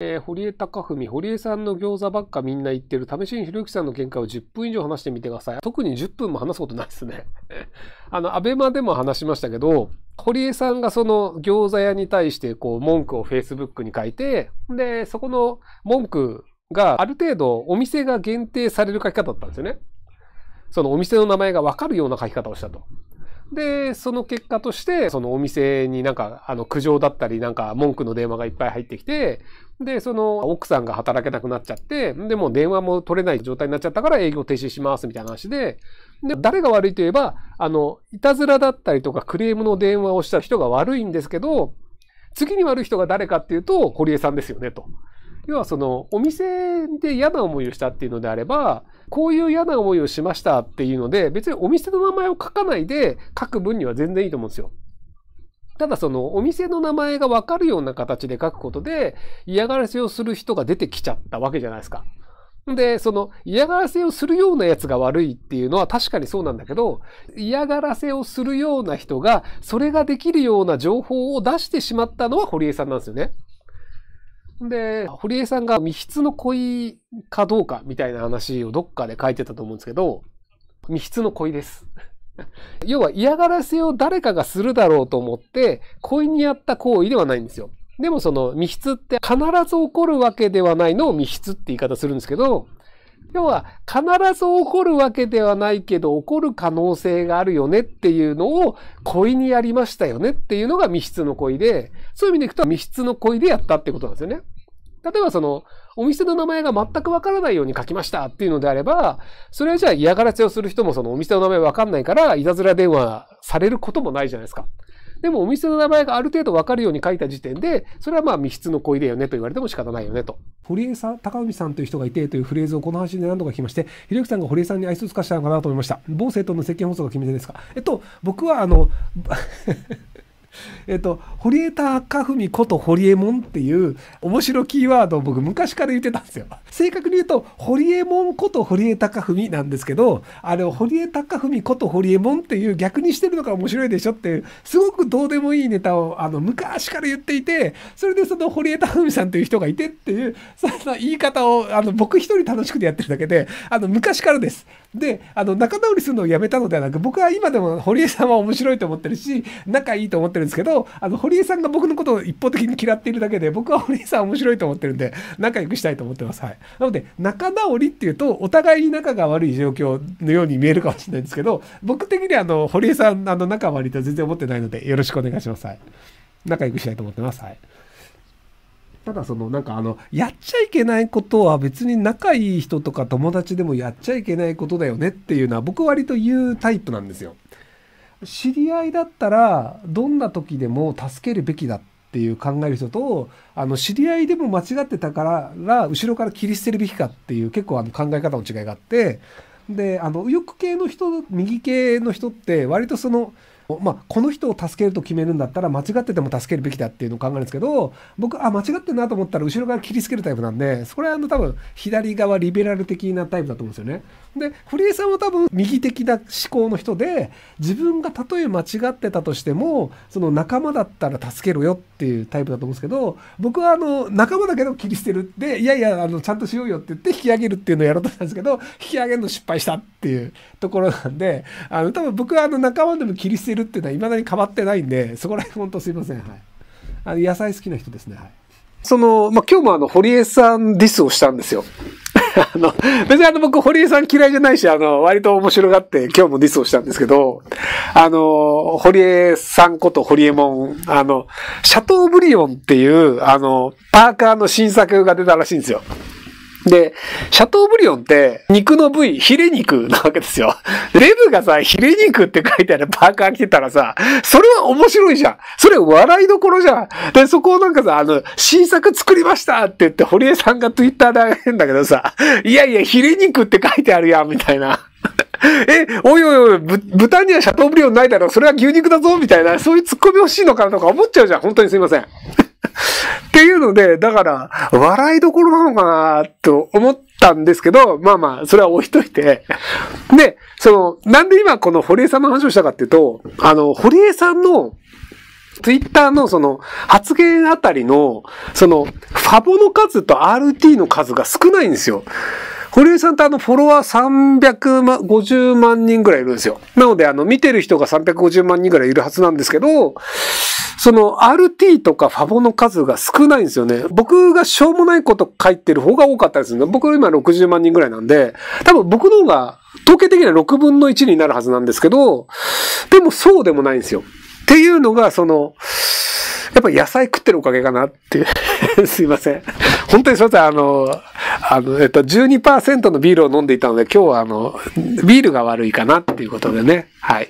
えー、堀江貴文、堀江さんの餃子ばっかみんな言ってる、試しにひろゆきさんの見解を10分以上話してみてください。特に10分も話すことないですね。あの、アベマでも話しましたけど、堀江さんがその餃子屋に対してこう文句を Facebook に書いて、で、そこの文句がある程度お店が限定される書き方だったんですよね。そのお店の名前がわかるような書き方をしたと。で、その結果として、そのお店になんか、あの、苦情だったり、なんか、文句の電話がいっぱい入ってきて、で、その、奥さんが働けなくなっちゃって、で、もう電話も取れない状態になっちゃったから営業停止します、みたいな話で、で、誰が悪いといえば、あの、いたずらだったりとかクレームの電話をした人が悪いんですけど、次に悪い人が誰かっていうと、堀江さんですよね、と。要はその、お店で嫌な思いをしたっていうのであれば、こういう嫌な思いをしましたっていうので、別にお店の名前を書かないで書く分には全然いいと思うんですよ。ただそのお店の名前がわかるような形で書くことで嫌がらせをする人が出てきちゃったわけじゃないですか。で、その嫌がらせをするようなやつが悪いっていうのは確かにそうなんだけど、嫌がらせをするような人が、それができるような情報を出してしまったのは堀江さんなんですよね。で、堀江さんが密室の恋かどうかみたいな話をどっかで書いてたと思うんですけど、密室の恋です。要は嫌がらせを誰かがするだろうと思って、恋にやった行為ではないんですよ。でもその密室って必ず起こるわけではないのを密室って言い方するんですけど、要は、必ず起こるわけではないけど、起こる可能性があるよねっていうのを、恋にやりましたよねっていうのが密室の恋で、そういう意味でいくと密室の恋でやったってことなんですよね。例えばその、お店の名前が全くわからないように書きましたっていうのであれば、それはじゃあ嫌がらせをする人もそのお店の名前わかんないから、いたずら電話されることもないじゃないですか。でもお店の名前がある程度わかるように書いた時点で、それはまあ密室の恋だよねと言われても仕方ないよねと。堀江さん、高海さんという人がいてというフレーズをこの話で何度か聞きまして、ひろゆきさんが堀江さんに愛想尽かしたのかなと思いました。某政党の政権放送が決め手ですか。えっと、僕はあの、えっと、堀江貴文こと堀江門っていう面白キーワードを僕昔から言ってたんですよ。正確に言うと、堀江門こと堀江貴文なんですけど、あれを堀江貴文こと堀江門っていう逆にしてるのが面白いでしょっていう、すごくどうでもいいネタをあの昔から言っていて、それでその堀江貴文さんという人がいてっていう、その言い方をあの僕一人楽しくてやってるだけで、あの昔からです。で、あの仲直りするのをやめたのではなく、僕は今でも堀江さんは面白いと思ってるし、仲いいと思ってるですけど、あの、堀江さんが僕のことを一方的に嫌っているだけで、僕は堀江さん面白いと思ってるんで、仲良くしたいと思ってます。はい。なので、仲直りっていうと、お互いに仲が悪い状況のように見えるかもしれないんですけど、僕的には、あの、堀江さん、あの、仲悪いとは全然思ってないので、よろしくお願いします。はい。仲良くしたいと思ってます。はい。ただそのなんかあのやっちゃいけないことは別に仲いい人とか友達でもやっちゃいけないことだよねっていうのは僕割と言うタイプなんですよ。知り合いだったらどんな時でも助けるべきだっていう考える人とあの知り合いでも間違ってたから後ろから切り捨てるべきかっていう結構あの考え方の違いがあってであの右翼系の人右系の人って割とそのまあ、この人を助けると決めるんだったら間違ってても助けるべきだっていうのを考えるんですけど僕あ間違ってるなと思ったら後ろから切りつけるタイプなんでそれはあの多分左側リベラル的なタイプだと思うんですよね。で堀江さんは多分右的な思考の人で自分がたとえ間違ってたとしてもその仲間だったら助けろよっていうタイプだと思うんですけど僕はあの仲間だけど切り捨てるでいやいやあのちゃんとしようよって言って引き上げるっていうのをやろうとしたんですけど引き上げるの失敗したっていうところなんであの多分僕はあの仲間でも切り捨てるるっていうのはいまだに変わってないんで、そこら辺本当すいません。はい。あの野菜好きな人ですね。はい。その、まあ、今日もあの、堀江さんディスをしたんですよ。あの、別にあの僕、堀江さん嫌いじゃないし、あの、割と面白がって今日もディスをしたんですけど、あの、堀江さんこと堀江門、あの、シャトーブリオンっていう、あの、パーカーの新作が出たらしいんですよ。で、シャトーブリオンって肉の部位、ヒレ肉なわけですよ。レブがさ、ヒレ肉って書いてあるパーカー着てたらさ、それは面白いじゃん。それ笑いどころじゃん。で、そこをなんかさ、あの、新作作りましたって言って、堀江さんがツイッターであげるんだけどさ、いやいや、ヒレ肉って書いてあるやん、みたいな。え、おいおいおい、ぶ豚にはシャトーブリオンないだろ、それは牛肉だぞ、みたいな、そういうツッコミ欲しいのかなとか思っちゃうじゃん。本当にすいません。っていうので、だから、笑いどころなのかな、と思ったんですけど、まあまあ、それは置いといて。で、その、なんで今この堀江さんの話をしたかっていうと、あの、堀江さんの、ツイッターのその発言あたりの、そのファボの数と RT の数が少ないんですよ。堀江さんってあのフォロワー350万人ぐらいいるんですよ。なのであの見てる人が350万人ぐらいいるはずなんですけど、その RT とかファボの数が少ないんですよね。僕がしょうもないこと書いてる方が多かったですね。僕今60万人ぐらいなんで、多分僕の方が統計的には6分の1になるはずなんですけど、でもそうでもないんですよ。っていうのが、その、やっぱ野菜食ってるおかげかなって すいません。本当にすいません。あの、あの、えっと、12%のビールを飲んでいたので、今日はあの、ビールが悪いかなっていうことでね。はい。